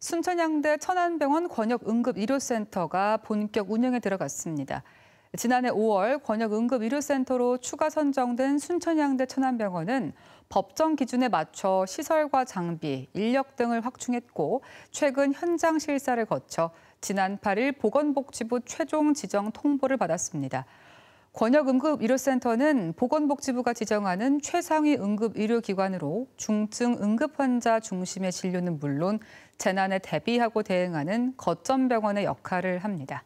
순천향대 천안병원 권역응급의료센터가 본격 운영에 들어갔습니다. 지난해 5월 권역응급의료센터로 추가 선정된 순천향대 천안병원은 법정 기준에 맞춰 시설과 장비, 인력 등을 확충했고 최근 현장 실사를 거쳐 지난 8일 보건복지부 최종 지정 통보를 받았습니다. 권역응급의료센터는 보건복지부가 지정하는 최상위 응급의료기관으로 중증 응급환자 중심의 진료는 물론 재난에 대비하고 대응하는 거점 병원의 역할을 합니다.